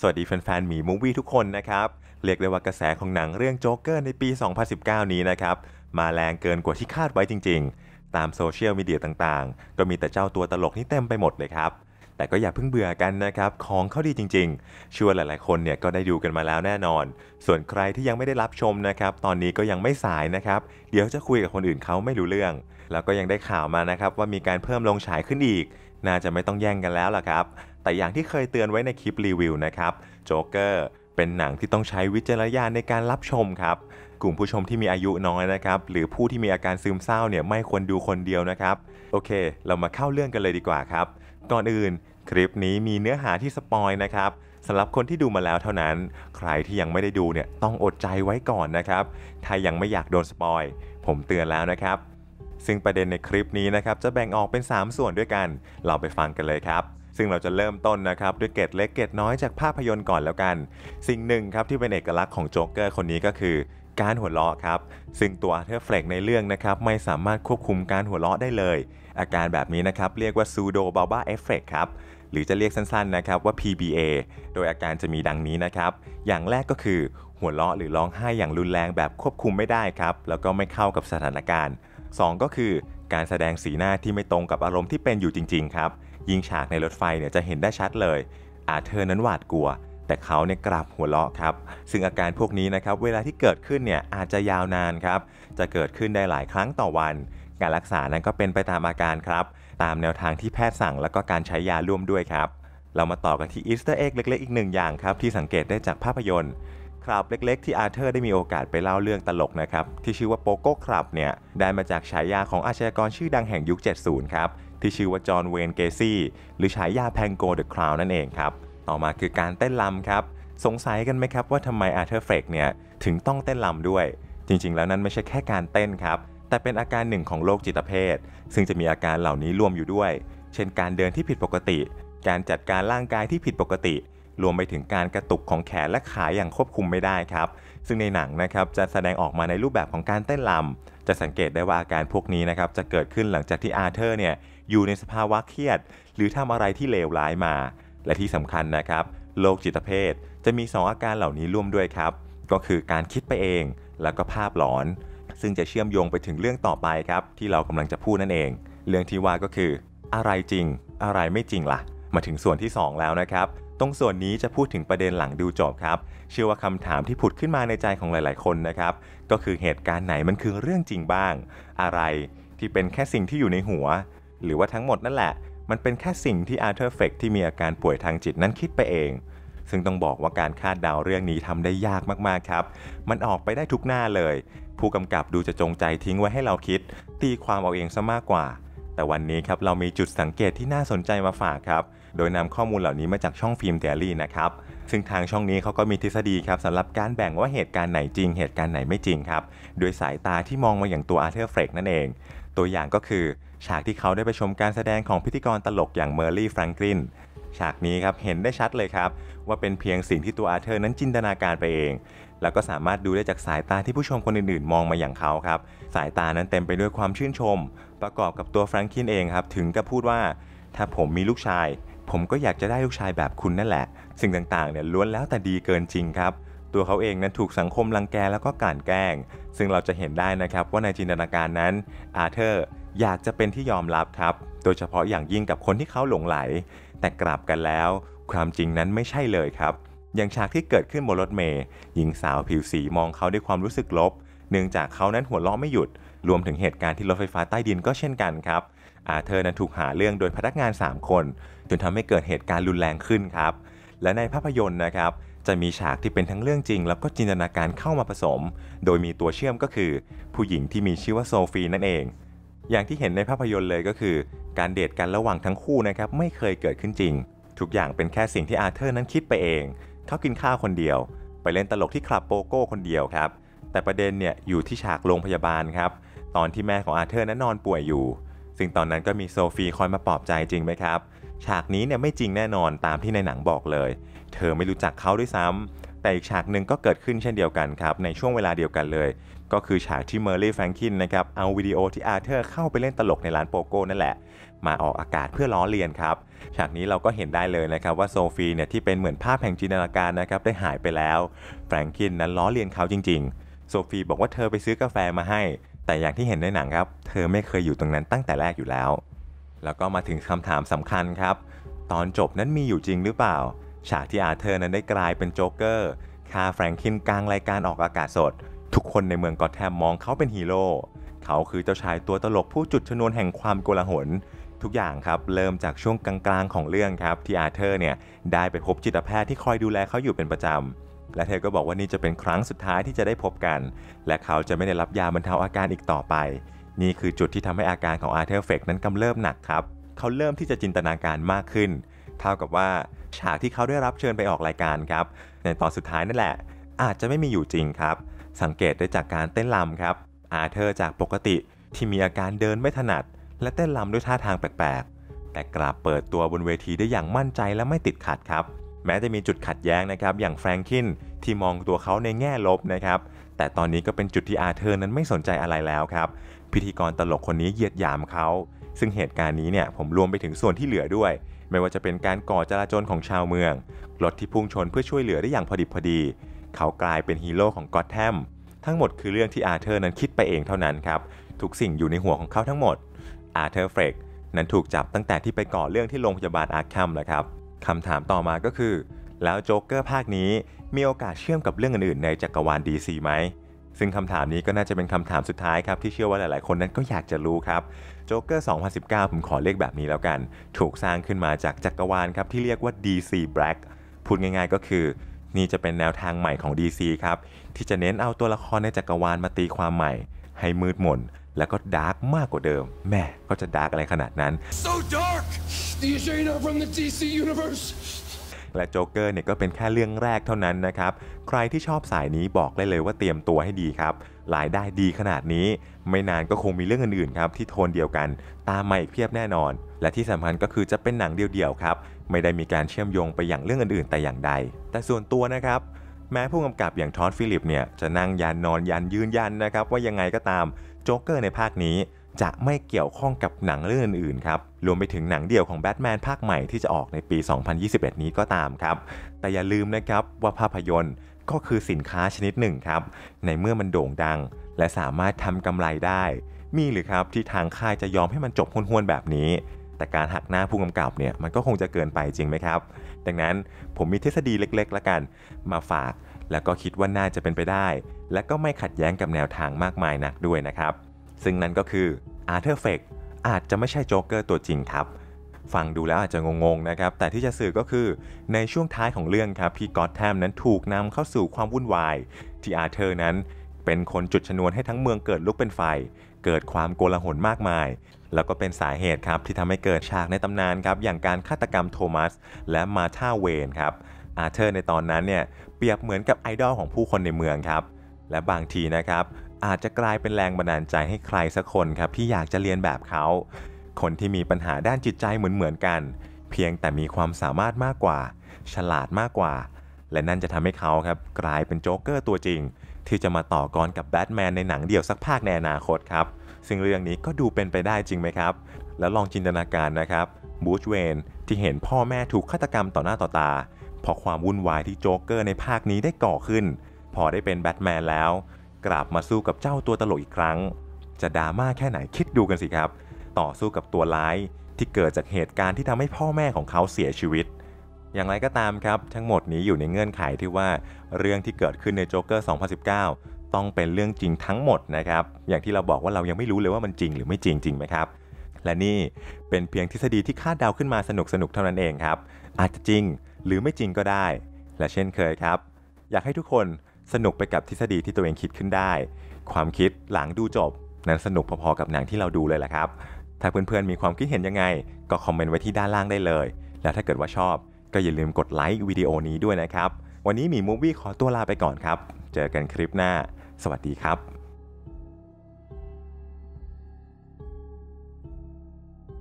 สวัสดีแฟนๆหมีมูวี่ทุกคนนะครับ เรียกได้ว่ากระแสของหนังเรื่องโจ๊กเกอร์ในปี 2019 นี้นะครับ มาแรงเกินกว่าที่คาดไว้จริง ๆ ตามโซเชียลมีเดียต่างๆ ก็มีแต่เจ้าตัวตลกนี่เต็มไปหมดเลยครับ แต่ก็อย่าเพิ่งเบื่อกันนะครับ ของเขาดีจริง ๆชชื่อหลาย ๆ คนเนี่ยก็ได้ดูกันมาแล้วแน่นอน ส่วนใครที่ยังไม่ได้รับชมนะครับ ตอนนี้ก็ยังไม่สายนะครับ เดี๋ยวจะคุยกับคนอื่นเขาไม่รู้เรื่อง แล้วก็ยังได้ข่าวมานะครับว่ามีการเพิ่มลงฉายขึ้นอีก น่าจะไม่ต้องแย่งกันแล้วล่ะครับแต่อย่างที่เคยเตือนไว้ในคลิปรีวิวนะครับโจ๊กเกอร์เป็นหนังที่ต้องใช้วิจารณญาณในการรับชมครับ กลุ่มผู้ชมที่มีอายุน้อยนะครับ หรือผู้ที่มีอาการซึมเศร้าเนี่ยไม่ควรดูคนเดียวนะครับ โอเค เรามาเข้าเรื่องกันเลยดีกว่าครับ ก่อนอื่นคลิปนี้มีเนื้อหาที่สปอยนะครับสำหรับคนที่ดูมาแล้วเท่านั้น ใครที่ยังไม่ได้ดูเนี่ยต้องอดใจไว้ก่อนนะครับ ถ้ายังไม่อยากโดนสปอย ผมเตือนแล้วนะครับ ซึ่งประเด็นในคลิปนี้นะครับจะแบ่งออกเป็น 3 ส่วนด้วยกัน เราไปฟังกันเลยครับซึ่งเราจะเริ่มต้นนะครับด้วยเกตเล็กเกตน้อยจากภาพยนตร์ก่อนแล้วกัน สิ่งหนึ่งครับที่เป็นเอกลักษณ์ของโจ๊กเกอร์คนนี้ก็คือการหัวเราะครับ ซึ่งตัวเทอร์เฟลกในเรื่องนะครับไม่สามารถควบคุมการหัวเราะได้เลย อาการแบบนี้นะครับเรียกว่าซูโดบาบ้าเอฟเฟกครับหรือจะเรียกสั้นๆนะครับว่า PBA โดยอาการจะมีดังนี้นะครับ อย่างแรกก็คือหัวเราะหรือร้องไห้อย่างรุนแรงแบบควบคุมไม่ได้ครับแล้วก็ไม่เข้ากับสถานการณ์ 2 ก็คือการแสดงสีหน้าที่ไม่ตรงกับอารมณ์ที่เป็นอยู่จริง ๆครับยิงฉากในรถไฟเนี่ยจะเห็นได้ชัดเลย อาเธอนั้นหวาดกลัว แต่เขาเนี่ยกราบหัวเราะครับ ซึ่งอาการพวกนี้นะครับ เวลาที่เกิดขึ้นเนี่ยอาจจะยาวนานครับ จะเกิดขึ้นได้หลายครั้งต่อวัน การรักษานั้นก็เป็นไปตามอาการครับ ตามแนวทางที่แพทย์สั่งแล้วก็การใช้ยาร่วมด้วยครับ เรามาต่อกันที่อีสเตอร์เอ็กเล็กๆอีกหนึ่งอย่างครับที่สังเกตได้จากภาพยนตร์คลับเล็ก ๆที่อาเธอร์ได้มีโอกาสไปเล่าเรื่องตลกนะครับที่ชื่อว่าโปโก้คลับเนี่ยได้มาจากฉายาของอาชญากรชื่อดังแห่งยุค 70 ครับที่ชื่อว่าจอห์นเวนเกซี่หรือฉายาแพงโกเดอะคราวนั่นเองครับ ต่อมาคือการเต้นลำครับ สงสัยกันไหมครับว่าทำไมอาร์เธอร์เฟรกเนี่ยถึงต้องเต้นลำด้วย จริงๆแล้วนั้นไม่ใช่แค่การเต้นครับ แต่เป็นอาการหนึ่งของโรคจิตเภท ซึ่งจะมีอาการเหล่านี้รวมอยู่ด้วย เช่นการเดินที่ผิดปกติ การจัดการร่างกายที่ผิดปกติ รวมไปถึงการกระตุกของแขนและขาอย่างควบคุมไม่ได้ครับซึ่งในหนังนะครับจะแสดงออกมาในรูปแบบของการเต้นลำจะสังเกตได้ว่าอาการพวกนี้นะครับจะเกิดขึ้นหลังจากที่อาร์เธอร์เนี่ยอยู่ในสภาวะเครียดหรือทำอะไรที่เลวร้ายมา และที่สำคัญนะครับโรคจิตเภท จะมี2อาการเหล่านี้ร่วมด้วยครับ ก็คือการคิดไปเองแล้วก็ภาพหลอน ซึ่งจะเชื่อมโยงไปถึงเรื่องต่อไปครับที่เรากำลังจะพูดนั่นเอง เรื่องที่ว่าก็คือ อะไรจริงอะไรไม่จริงละ่ะ มาถึงส่วนที่ 2 แล้วนะครับ ตรงส่วนนี้จะพูดถึงประเด็นหลังดูจบครับ เชื่อว่าคำถามที่ผุดขึ้นมาในใจของหลาย ๆคนนะครับ ก็คือเหตุการณ์ไหนมันคือเรื่องจริงบ้าง อะไรที่เป็นแค่สิ่งที่อยู่ในหัวหรือว่าทั้งหมดนั่นแหละมันเป็นแค่สิ่งที่อาร์เธอร์เฟกที่มีอาการป่วยทางจิตนั้นคิดไปเอง ซึ่งต้องบอกว่าการคาดเดาเรื่องนี้ทำได้ยากมาก ๆ ครับ มันออกไปได้ทุกหน้าเลย ผู้กำกับดูจะจงใจทิ้งไว้ให้เราคิด ตีความเอาเองซะมากกว่า แต่วันนี้ครับเรามีจุดสังเกตที่น่าสนใจมาฝากครับ โดยนำข้อมูลเหล่านี้มาจากช่องฟิล์มเดลี่นะครับซึ่งทางช่องนี้เขาก็มีทฤษฎีครับสำหรับการแบ่งว่าเหตุการณ์ไหนจริงเหตุการณ์ไหนไม่จริงครับโดยสายตาที่มองมาอย่างตัวอาร์เธอร์เฟกนั่นเอง ตัวอย่างก็คือฉากที่เขาได้ไปชมการแสดงของพิธีกรตลกอย่างเมอร์ลี่แฟรงกลิน ฉากนี้ครับ เห็นได้ชัดเลยครับ ว่าเป็นเพียงสิ่งที่ตัวอาเธอร์นั้นจินตนาการไปเอง แล้วก็สามารถดูได้จากสายตาที่ผู้ชมคนอื่นๆ มองมาอย่างเขาครับ สายตานั้นเต็มไปด้วยความชื่นชม ประกอบกับตัวแฟรงลินเองครับ ถึงกับพูดว่า ถ้าผมมีลูกชาย ผมก็อยากจะได้ลูกชายแบบคุณนั่นแหละสิ่งต่างๆ เนี่ยล้วนแล้วแต่ดีเกินจริงครับ ตัวเขาเองนั้นถูกสังคมรังแกแล้วก็กลั่นแกล้ง ซึ่งเราจะเห็นได้นะครับว่าในจินตนาการนั้นอาเธอร์อยากจะเป็นที่ยอมรับครับ โดยเฉพาะอย่างยิ่งกับคนที่เขาหลงไหล แต่กลับกันแล้วความจริงนั้นไม่ใช่เลยครับ อย่างฉากที่เกิดขึ้นบนรถเมย์ หญิงสาวผิวสีมองเขาด้วยความรู้สึกลบ เนื่องจากเขานั้นหัวเราะไม่หยุด รวมถึงเหตุการณ์ที่รถไฟฟ้าใต้ดินก็เช่นกันครับอาเธอนั้นถูกหาเรื่องโดยพนักงาน 3 คน จนทำให้เกิดเหตุการณ์รุนแรงขึ้นครับ และในภาพยนตร์นะครับจะมีฉากที่เป็นทั้งเรื่องจริง แล้วก็จินตนาการเข้ามาผสม โดยมีตัวเชื่อมก็คือ ผู้หญิงที่มีชื่อว่าโซฟีนั่นเองอย่างที่เห็นในภาพยนตร์เลยก็คือ การเดทกันระหว่างทั้งคู่นะครับไม่เคยเกิดขึ้นจริง ทุกอย่างเป็นแค่สิ่งที่อาเธอร์นั้นคิดไปเอง เขากินข้าวคนเดียว ไปเล่นตลกที่คลับโปโก้คนเดียวครับแต่ประเด็นเนี่ยอยู่ที่ฉากโรงพยาบาลครับตอนที่แม่ของอาเธอร์นั้นนอนป่วยอยู่ซึ่งตอนนั้นก็มีโซฟีคอยมาปลอบใจจริงไหมครับ ฉากนี้เนี่ยไม่จริงแน่นอนตามที่ในหนังบอกเลย เธอไม่รู้จักเขาด้วยซ้ำ แต่อีกฉากหนึ่งก็เกิดขึ้นเช่นเดียวกันครับในช่วงเวลาเดียวกันเลยก็คือฉากที่เมอร์ลี่แฟรงคินนะครับเอาวิดีโอที่อาเธอร์เข้าไปเล่นตลกในร้านโปโก้นั่นแหละมาออกอากาศเพื่อล้อเลียนครับฉากนี้เราก็เห็นได้เลยนะครับว่าโซฟีเนี่ยที่เป็นเหมือนภาพแห่งจินตนาการนะครับได้หายไปแล้วแฟรงคินนั้นล้อเลียนเขาจริงๆโซฟีบอกว่าเธอไปซื้อกาแฟมาให้ แต่อย่างที่เห็นในหนังครับ เธอไม่เคยอยู่ตรงนั้นตั้งแต่แรกอยู่แล้ว แล้วก็มาถึงคำถามสำคัญครับ ตอนจบนั้นมีอยู่จริงหรือเปล่า ฉากที่อาเธอร์นั้นได้กลายเป็นโจ๊กเกอร์ฆ่าแฟรงคินกลางรายการออกอากาศสดทุกคนในเมืองกอตแทมมองเขาเป็นฮีโร่ เขาคือเจ้าชายตัวตลกผู้จุดชนวนแห่งความโกลาหล ทุกอย่างครับ เริ่มจากช่วงกลางๆของเรื่องครับที่อาเธอร์เนี่ยได้ไปพบจิตแพทย์ที่คอยดูแลเขาอยู่เป็นประจำ และเธอก็บอกว่านี่จะเป็นครั้งสุดท้ายที่จะได้พบกัน และเขาจะไม่ได้รับยาบรรเทาอาการอีกต่อไป นี่คือจุดที่ทำให้อาการของอาเธอร์เฟกนั้นกำเริบหนักครับ เขาเริ่มที่จะจินตนาการมากขึ้น เท่ากับว่าฉากที่เขาได้รับเชิญไปออกรายการครับในตอนสุดท้ายนั่นแหละ อาจจะไม่มีอยู่จริงครับสังเกตได้จากการเต้นลำครับ อาเธอร์จากปกติที่มีอาการเดินไม่ถนัดและเต้นลำด้วยท่าทางแปลกๆ แต่กลับเปิดตัวบนเวทีได้อย่างมั่นใจและไม่ติดขัดครับ แม้จะมีจุดขัดแย้งนะครับอย่างแฟรงคินที่มองตัวเขาในแง่ลบนะครับแต่ตอนนี้ก็เป็นจุดที่อาเธอร์นั้นไม่สนใจอะไรแล้วครับพิธีกรตลกคนนี้เหยียดหยามเขา ซึ่งเหตุการณ์นี้เนี่ยผมรวมไปถึงส่วนที่เหลือด้วย ไม่ว่าจะเป็นการก่อจราจรของชาวเมืองรถที่พุ่งชนเพื่อช่วยเหลือได้อย่างพอดิบพอดีเขากลายเป็นฮีโร่ของกอตแทมทั้งหมดคือเรื่องที่อาเธอร์นั้นคิดไปเองเท่านั้นครับทุกสิ่งอยู่ในหัวของเขาทั้งหมดอาเธอร์เฟรกนั้นถูกจับตั้งแต่ที่ไปก่อเรื่องที่โรงพยาบาลอาร์คัมแล้วครับ คำถามต่อมาก็คือ แล้วโจ๊กเกอร์ภาคนี้ มีโอกาสเชื่อมกับเรื่องอื่นๆ ในจักรวาล DC ไหม ซึ่งคำถามนี้ก็น่าจะเป็นคำถามสุดท้ายครับที่เชื่อว่าหลายๆ คนนั้นก็อยากจะรู้ครับโจ๊กเกอร์ 2019 ผมขอเรียกแบบนี้แล้วกัน ถูกสร้างขึ้นมาจากจักรวาลครับที่เรียกว่า DC Black พูดง่าย ๆก็คือนี่จะเป็นแนวทางใหม่ของ DC ครับที่จะเน้นเอาตัวละครในจักรวาลมาตีความใหม่ ให้มืดมนแล้วก็ดาร์กมากกว่าเดิม แม่ก็จะดาร์กอะไรขนาดนั้น so dark d from the DC universe และโจ๊กเกอร์เนี่ยก็เป็นแค่เรื่องแรกเท่านั้นนะครับใครที่ชอบสายนี้บอกได้เลยว่าเตรียมตัวให้ดีครับ รายได้ดีขนาดนี้ไม่นานก็คงมีเรื่องอื่นๆ ครับ ที่โทนเดียวกัน ตามมาอีกเพียบแน่นอน และที่สำคัญก็คือจะเป็นหนังเดียวๆครับ ไม่ได้มีการเชื่อมโยงไปอย่างเรื่องอื่นๆ แต่อย่างใด แต่ส่วนตัวนะครับแม้ผู้กำกับอย่างทอดฟิลิปเนี่ยจะนั่งยันนอนยันยืนยันนะครับว่ายังไงก็ตามโจ๊กเกอร์ในภาคนี้ จะไม่เกี่ยวข้องกับหนังเรื่องอื่นๆครับรวมไปถึงหนังเดี่ยวของแบทแมนภาคใหม่ที่จะออกในปี2021 นี้ก็ตามครับแต่อย่าลืมนะครับว่าภาพยนตร์ก็คือสินค้าชนิดหนึ่งครับ ในเมื่อมันโด่งดังและสามารถทำกำไรได้ มีหรือครับที่ทางค่ายจะยอมให้มันจบห้วน ๆ แบบนี้ แต่การหักหน้าผู้กำกับเนี่ยมันก็คงจะเกินไปจริงไหมครับ ดังนั้นผมมีทฤษฎีเล็ก ๆ ละกันมาฝาก แล้วก็คิดว่าน่าจะเป็นไปได้ และก็ไม่ขัดแย้งกับแนวทางมากมายนักด้วยนะครับ ซึ่งนั่นก็คืออาร์เธอร์เฟกอาจจะไม่ใช่โจ๊กเกอร์ตัวจริงครับฟังดูแล้วอาจจะงงๆ นะครับ แต่ที่จะสื่อก็คือในช่วงท้ายของเรื่องครับที่กอตแทมนั้นถูกนำเข้าสู่ความวุ่นวาย ที่อาเธอร์นั้นเป็นคนจุดชนวนให้ทั้งเมืองเกิดลุกเป็นไฟ เกิดความโกลาหลมากมาย แล้วก็เป็นสาเหตุครับที่ทำให้เกิดฉากในตำนานครับอย่างการฆาตกรรมโทมัส และมาธาเวนครับอาเธอร์ในตอนนั้นเนี่ยเปรียบเหมือนกับไอดอลของผู้คนในเมืองครับ และบางทีนะครับอาจจะกลายเป็นแรงบันดาลใจให้ใครสักคนครับที่อยากจะเรียนแบบเขาคนที่มีปัญหาด้านจิตใจเหมือนๆกัน เพียงแต่มีความสามารถมากกว่า ฉลาดมากกว่า และนั่นจะทำให้เขาครับ กลายเป็นโจ๊กเกอร์ตัวจริง ที่จะมาต่อกรกับแบทแมนในหนังเดี่ยวสักภาคในอนาคตครับ ซึ่งเรื่องนี้ก็ดูเป็นไปได้จริงไหมครับ แล้วลองจินตนาการนะครับบูชเวนที่เห็นพ่อแม่ถูกฆาตกรรมต่อหน้าต่อตาพอความวุ่นวายที่โจ๊กเกอร์ในภาคนี้ได้ก่อขึ้น พอได้เป็นแบทแมนแล้วกลับมาสู้กับเจ้าตัวตลกอีกครั้ง จะดราม่าแค่ไหนคิดดูกันสิครับต่อสู้กับตัวร้ายที่เกิดจากเหตุการณ์ที่ทำให้พ่อแม่ของเขาเสียชีวิต อย่างไรก็ตามครับทั้งหมดนี้อยู่ในเงื่อนไขที่ว่าเรื่องที่เกิดขึ้นในโจ๊กเกอร์2019 ต้องเป็นเรื่องจริงทั้งหมดนะครับ อย่างที่เราบอกว่าเรายังไม่รู้เลยว่ามันจริงหรือไม่จริงจริงไหมครับ และนี่เป็นเพียงทฤษฎีที่คาดเดาขึ้นมาสนุกสนุกเท่านั้นเองครับอาจจะจริงหรือไม่จริงก็ได้ และเช่นเคยครับ อยากให้ทุกคนสนุกไปกับทฤษฎีที่ตัวเองคิดขึ้นได้ ความคิดหลังดูจบนั้นสนุกพอๆ กับหนังที่เราดูเลยแหละครับถ้าเพื่อนๆ มีความคิดเห็นยังไงก็คอมเมนต์ไว้ที่ด้านล่างได้เลย แล้วถ้าเกิดว่าชอบก็อย่าลืมกดไลค์วิดีโอนี้ด้วยนะครับ วันนี้มีมูฟวี่ขอตัวลาไปก่อนครับ เจอกันคลิปหน้า สวัสดีครับ